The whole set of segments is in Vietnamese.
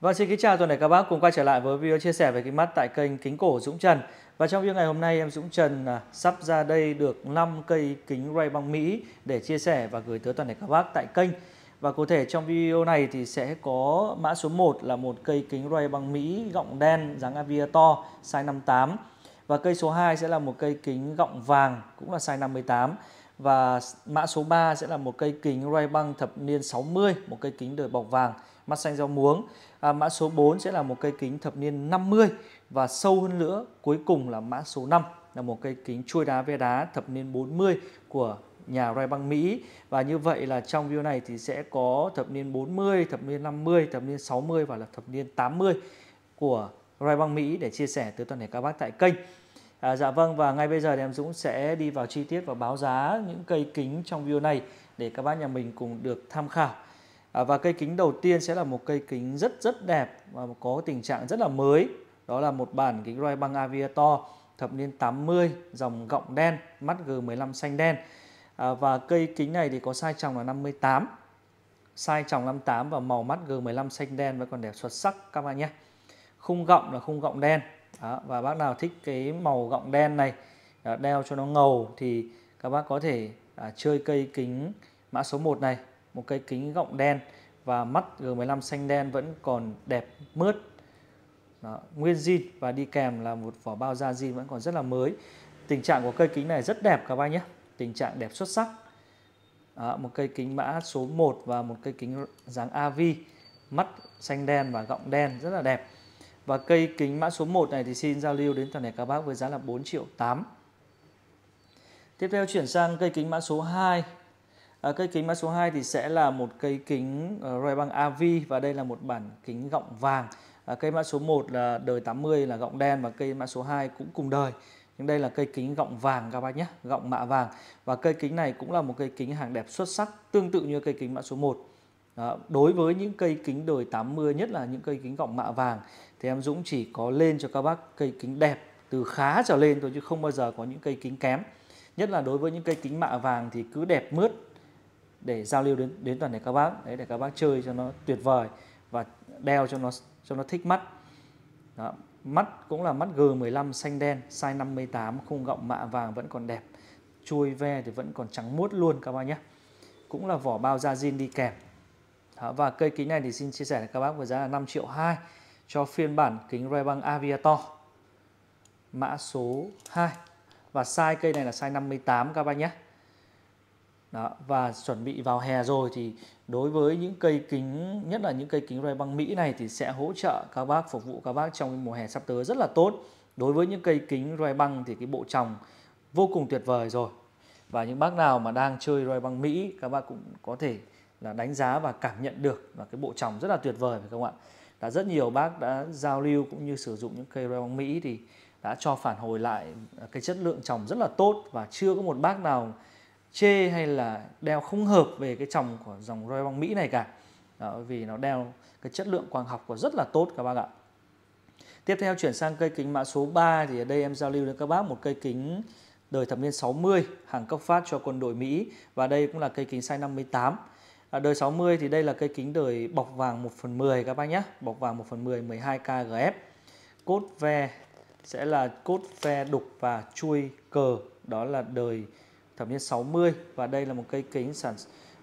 Vâng, xin kính chào toàn thể các bác cùng quay trở lại với video chia sẻ về kính mắt tại kênh Kính Cổ Dũng Trần. Và trong video ngày hôm nay em Dũng Trần à, sắp ra đây được 5 cây kính Ray Ban Mỹ để chia sẻ và gửi tới toàn thể các bác tại kênh. Và cụ thể trong video này thì sẽ có mã số 1 là một cây kính Ray Ban Mỹ gọng đen dáng Aviator to size 58. Và cây số 2 sẽ là một cây kính gọng vàng cũng là size 58 và mã số 3 sẽ là một cây kính ray băng thập niên 60, một cây kính đời bọc vàng, mắt xanh rau muống. À, mã số 4 sẽ là một cây kính thập niên 50 và sâu hơn nữa cuối cùng là mã số 5 là một cây kính chuôi đá ve đá thập niên 40 của nhà Ray Băng Mỹ và như vậy là trong video này thì sẽ có thập niên 40, thập niên 50, thập niên 60 và là thập niên 80 của Ray Băng Mỹ để chia sẻ tới toàn thể các bác tại kênh. À, dạ vâng và ngay bây giờ thì em Dũng sẽ đi vào chi tiết và báo giá những cây kính trong video này để các bác nhà mình cùng được tham khảo. À, và cây kính đầu tiên sẽ là một cây kính rất rất đẹp và có tình trạng rất là mới. Đó là một bản kính roi băng Aviator thập niên 80 dòng gọng đen mắt G15 xanh đen. À, và cây kính này thì có size tròng là 58. Size tròng 58 và màu mắt G15 xanh đen vẫn còn đẹp xuất sắc các bạn nhé. Khung gọng là khung gọng đen đó, và bác nào thích cái màu gọng đen này à, đeo cho nó ngầu thì các bác có thể à, chơi cây kính mã số 1 này một cây kính gọng đen và mắt G15 xanh đen vẫn còn đẹp mướt đó, nguyên zin và đi kèm là một vỏ bao da zin vẫn còn rất là mới tình trạng của cây kính này rất đẹp các bác nhé tình trạng đẹp xuất sắc đó, một cây kính mã số 1 và một cây kính dáng AV mắt xanh đen và gọng đen rất là đẹp và cây kính mã số 1 này thì xin giao lưu đến toàn thể các bác với giá là 4 triệu 8. Tiếp theo chuyển sang cây kính mã số 2. À, cây kính mã số 2 thì sẽ là một cây kính ờ, Ray Ban AV và đây là một bản kính gọng vàng. À, cây mã số 1 là đời 80 là gọng đen và cây mã số 2 cũng cùng đời. Nhưng đây là cây kính gọng vàng các bác nhé, gọng mạ vàng. Và cây kính này cũng là một cây kính hàng đẹp xuất sắc tương tự như cây kính mã số 1. đối với những cây kính đời 80 nhất là những cây kính gọng mạ vàng thì em Dũng chỉ có lên cho các bác cây kính đẹp từ khá trở lên thôi chứ không bao giờ có những cây kính kém nhất là đối với những cây kính mạ vàng thì cứ đẹp mướt để giao lưu đến đến toàn thể các bác đấy để các bác chơi cho nó tuyệt vời và đeo cho nó cho nó thích mắt Đó. mắt cũng là mắt G15 xanh đen size 58 khung gọng mạ vàng vẫn còn đẹp chuôi ve thì vẫn còn trắng muốt luôn các bác nhé cũng là vỏ bao da zin đi kèm Đó. và cây kính này thì xin chia sẻ với các bác với giá là 5 triệu 2 cho phiên bản kính ray băng Aviator mã số 2 và size cây này là size 58 các bác nhé đó, và chuẩn bị vào hè rồi thì đối với những cây kính nhất là những cây kính ray băng Mỹ này thì sẽ hỗ trợ các bác phục vụ các bác trong mùa hè sắp tới rất là tốt đối với những cây kính ray băng thì cái bộ tròng vô cùng tuyệt vời rồi và những bác nào mà đang chơi ray băng Mỹ các bạn cũng có thể là đánh giá và cảm nhận được và cái bộ tròng rất là tuyệt vời phải không ạ đã rất nhiều bác đã giao lưu cũng như sử dụng những cây rau Mỹ thì đã cho phản hồi lại à, cái chất lượng trồng rất là tốt và chưa có một bác nào chê hay là đeo không hợp về cái trồng của dòng roi băng Mỹ này cả Đó, vì nó đeo cái chất lượng quang học của rất là tốt các bác ạ tiếp theo chuyển sang cây kính mã số 3 thì ở đây em giao lưu với các bác một cây kính đời thập niên 60 hàng cấp phát cho quân đội Mỹ và đây cũng là cây kính size 58 À, đời 60 thì đây là cây kính đời bọc vàng 1 phần 10 các bác nhé. Bọc vàng 1 phần 10 12K GF. Cốt ve sẽ là cốt ve đục và chui cờ. Đó là đời thập niên 60 và đây là một cây kính sản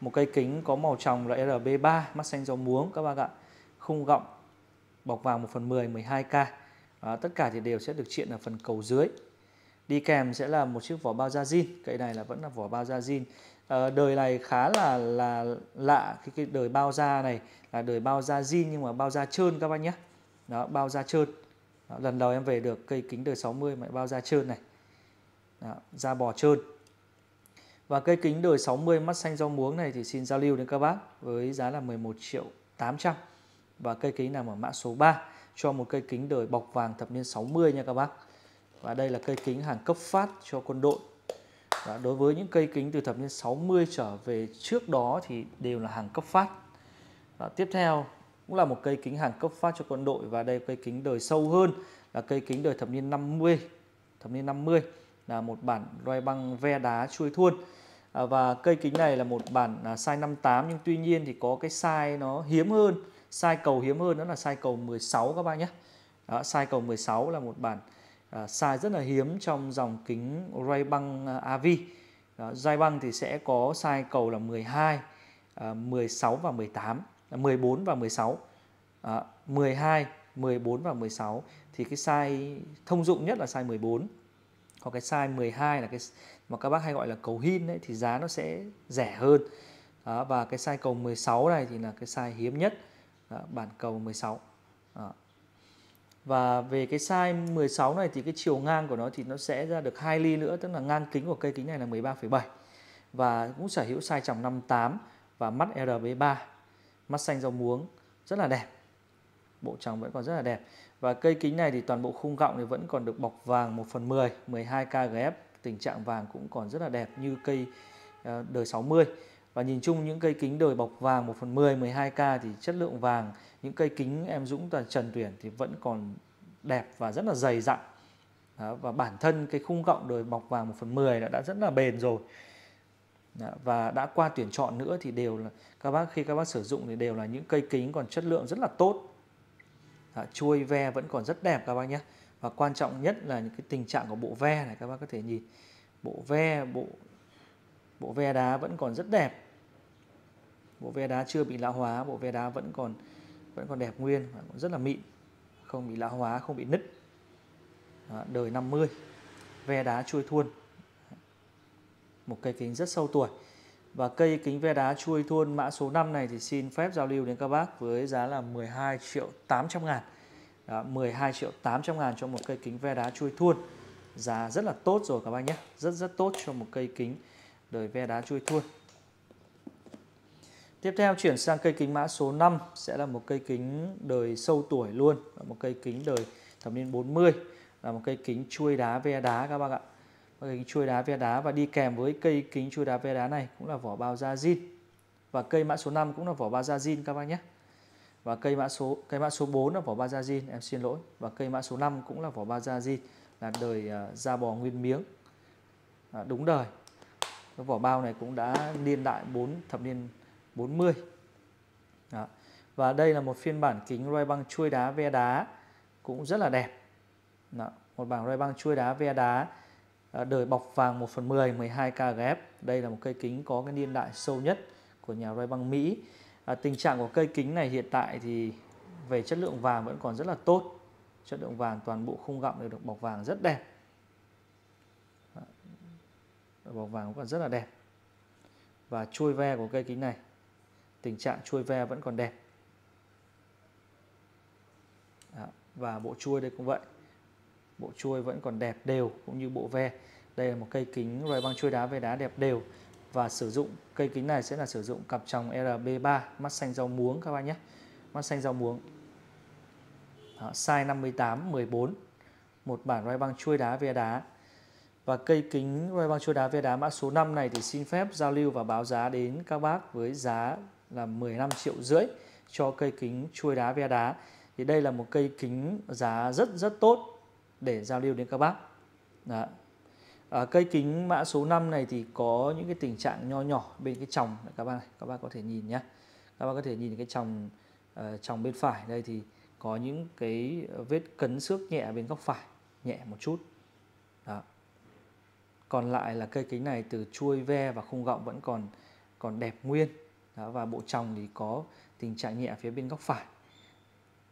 một cây kính có màu tròng là RB3 mắt xanh dầu muống các bác ạ. Khung gọng bọc vàng 1 phần 10 12K. À, tất cả thì đều sẽ được triện ở phần cầu dưới. Đi kèm sẽ là một chiếc vỏ bao da zin. Cây này là vẫn là vỏ bao da zin Ờ, đời này khá là là lạ cái cái đời bao da này là đời bao da zin nhưng mà bao da trơn các bác nhé đó bao da trơn đó, lần đầu em về được cây kính đời 60 mà bao da trơn này đó, da bò trơn và cây kính đời 60 mắt xanh rau muống này thì xin giao lưu đến các bác với giá là 11 triệu 800 và cây kính nằm ở mã số 3 cho một cây kính đời bọc vàng thập niên 60 nha các bác. Và đây là cây kính hàng cấp phát cho quân đội và đối với những cây kính từ thập niên 60 trở về trước đó thì đều là hàng cấp phát. Và tiếp theo cũng là một cây kính hàng cấp phát cho quân đội và đây cây kính đời sâu hơn là cây kính đời thập niên 50. Thập niên 50 là một bản loay băng ve đá chuôi thuôn. À, và cây kính này là một bản à, size 58 nhưng tuy nhiên thì có cái size nó hiếm hơn, size cầu hiếm hơn đó là size cầu 16 các bạn nhé. Đó, size cầu 16 là một bản À, size rất là hiếm trong dòng kính Ray-Ban à, AV. Ray-Ban thì sẽ có size cầu là 12, à, 16 và 18, à, 14 và 16. À, 12, 14 và 16 thì cái size thông dụng nhất là size 14. Còn cái size 12 là cái mà các bác hay gọi là cầu hin đấy thì giá nó sẽ rẻ hơn. Đó, và cái size cầu 16 này thì là cái size hiếm nhất. Đó, bản cầu 16. Đó và về cái size 16 này thì cái chiều ngang của nó thì nó sẽ ra được 2 ly nữa tức là ngang kính của cây kính này là 13,7 và cũng sở hữu size tròng 58 và mắt RB3 mắt xanh rau muống rất là đẹp bộ tròng vẫn còn rất là đẹp và cây kính này thì toàn bộ khung gọng thì vẫn còn được bọc vàng 1 phần 10 12 KGF tình trạng vàng cũng còn rất là đẹp như cây ờ, đời 60 và nhìn chung những cây kính đời bọc vàng 1 phần 10, 12K thì chất lượng vàng, những cây kính em Dũng và Trần Tuyển thì vẫn còn đẹp và rất là dày dặn. Đó, và bản thân cái khung gọng đời bọc vàng 1 phần 10 đã, đã rất là bền rồi. Đó, và đã qua tuyển chọn nữa thì đều là các bác khi các bác sử dụng thì đều là những cây kính còn chất lượng rất là tốt. Đó, chuôi ve vẫn còn rất đẹp các bác nhé. Và quan trọng nhất là những cái tình trạng của bộ ve này các bác có thể nhìn. Bộ ve, bộ bộ ve đá vẫn còn rất đẹp bộ ve đá chưa bị lão hóa bộ ve đá vẫn còn vẫn còn đẹp nguyên còn rất là mịn không bị lão hóa không bị nứt Đó, đời 50 ve đá chui thuôn một cây kính rất sâu tuổi và cây kính ve đá chui thuôn mã số 5 này thì xin phép giao lưu đến các bác với giá là 12 triệu 800 ngàn Đó, 12 triệu 800 ngàn cho một cây kính ve đá chui thuôn giá rất là tốt rồi các bác nhé rất rất tốt cho một cây kính đời ve đá chui thui. Tiếp theo chuyển sang cây kính mã số 5 sẽ là một cây kính đời sâu tuổi luôn, là một cây kính đời thập niên 40, là một cây kính chuôi đá ve đá các bạn ạ. Một cây kính chuôi đá ve đá và đi kèm với cây kính chuôi đá ve đá này cũng là vỏ bao da zin. Và cây mã số 5 cũng là vỏ bao da zin các bạn nhé. Và cây mã số cây mã số 4 là vỏ bao da zin, em xin lỗi. Và cây mã số 5 cũng là vỏ bao da zin là đời à, da bò nguyên miếng. À, đúng đời cái vỏ bao này cũng đã niên đại 4 thập niên 40 Đó. và đây là một phiên bản kính roi băng chuôi đá ve đá cũng rất là đẹp Đó. một bảng roi băng chuôi đá ve đá à, đời bọc vàng 1 phần 10 12k ghép đây là một cây kính có cái niên đại sâu nhất của nhà roi băng Mỹ à, tình trạng của cây kính này hiện tại thì về chất lượng vàng vẫn còn rất là tốt chất lượng vàng toàn bộ khung gọng đều được bọc vàng rất đẹp màu dạ vâng, vàng còn rất là đẹp và chuôi ve của cây kính này tình trạng chuôi ve vẫn còn đẹp Đó. Dạ, và bộ chuôi đây cũng vậy bộ chuôi vẫn còn đẹp đều cũng như bộ ve đây là một cây kính roi băng chuôi đá ve đá đẹp đều và sử dụng cây kính này sẽ là sử dụng cặp tròng RB3 mắt xanh rau muống các bạn nhé mắt xanh rau muống Đó, dạ, size 58 14 một bản roi băng chuôi đá ve đá và cây kính quay băng chua đá ve đá mã số 5 này thì xin phép giao lưu và báo giá đến các bác với giá là 15 triệu rưỡi cho cây kính chuôi đá ve đá. Thì đây là một cây kính giá rất rất tốt để giao lưu đến các bác. Đó. À, cây kính mã số 5 này thì có những cái tình trạng nho nhỏ bên cái chồng các bác này, các bác có thể nhìn nhé. Các bác có thể nhìn cái chồng uh, ờ, tròng bên phải đây thì có những cái vết cấn xước nhẹ bên góc phải nhẹ một chút. Đó còn lại là cây kính này từ chuôi ve và khung gọng vẫn còn còn đẹp nguyên đó, và bộ tròng thì có tình trạng nhẹ phía bên góc phải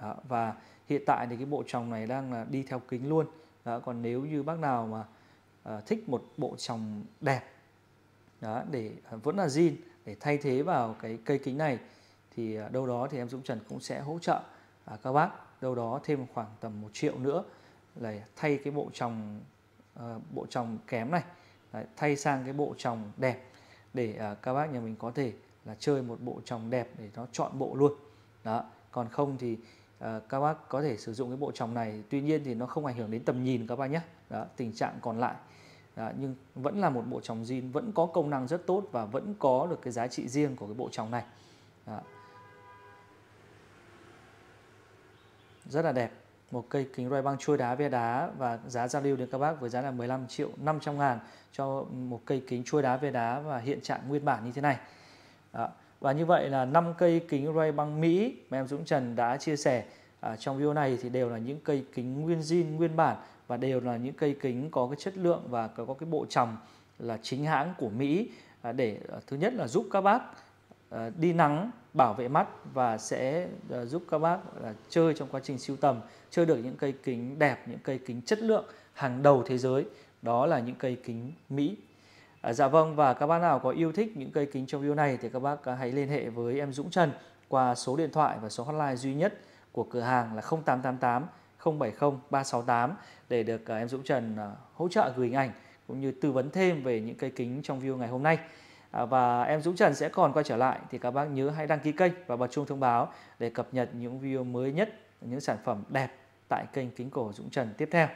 đó, và hiện tại thì cái bộ tròng này đang là đi theo kính luôn đó, còn nếu như bác nào mà uh, thích một bộ tròng đẹp đó, để ờ, vẫn là zin để thay thế vào cái cây kính này thì uh, đâu đó thì em Dũng Trần cũng sẽ hỗ trợ uh, các bác đâu đó thêm khoảng tầm một triệu nữa là thay cái bộ tròng Ờ, bộ tròng kém này Đấy, thay sang cái bộ tròng đẹp để ờ, các bác nhà mình có thể là chơi một bộ tròng đẹp để nó chọn bộ luôn đó còn không thì ờ, các bác có thể sử dụng cái bộ tròng này tuy nhiên thì nó không ảnh hưởng đến tầm nhìn các bác nhé đó, tình trạng còn lại đó, nhưng vẫn là một bộ tròng jean vẫn có công năng rất tốt và vẫn có được cái giá trị riêng của cái bộ tròng này đó. rất là đẹp một cây kính ray băng chui đá ve đá và giá giao lưu đến các bác với giá là 15 triệu 500 ngàn cho một cây kính chui đá ve đá và hiện trạng nguyên bản như thế này. Đó. Và như vậy là 5 cây kính ray băng Mỹ mà em Dũng Trần đã chia sẻ à, trong video này thì đều là những cây kính nguyên zin nguyên bản và đều là những cây kính có cái chất lượng và có, cái bộ tròng là chính hãng của Mỹ à, để à, thứ nhất là giúp các bác Ờ, đi nắng bảo vệ mắt và sẽ ờ, giúp các bác là chơi trong quá trình siêu tầm chơi được những cây kính đẹp những cây kính chất lượng hàng đầu thế giới đó là những cây kính Mỹ à, dạ vâng và các bác nào có yêu thích những cây kính trong video này thì các bác hãy liên hệ với em Dũng Trần qua số điện thoại và số hotline duy nhất của cửa hàng là 0888 070 368 để được em Dũng Trần hỗ trợ gửi hình ảnh cũng như tư vấn thêm về những cây kính trong video ngày hôm nay À, và em Dũng Trần sẽ còn quay trở lại thì các bác nhớ hãy đăng ký kênh và bật chuông thông báo để cập nhật những video mới nhất những sản phẩm đẹp tại kênh kính cổ Dũng Trần tiếp theo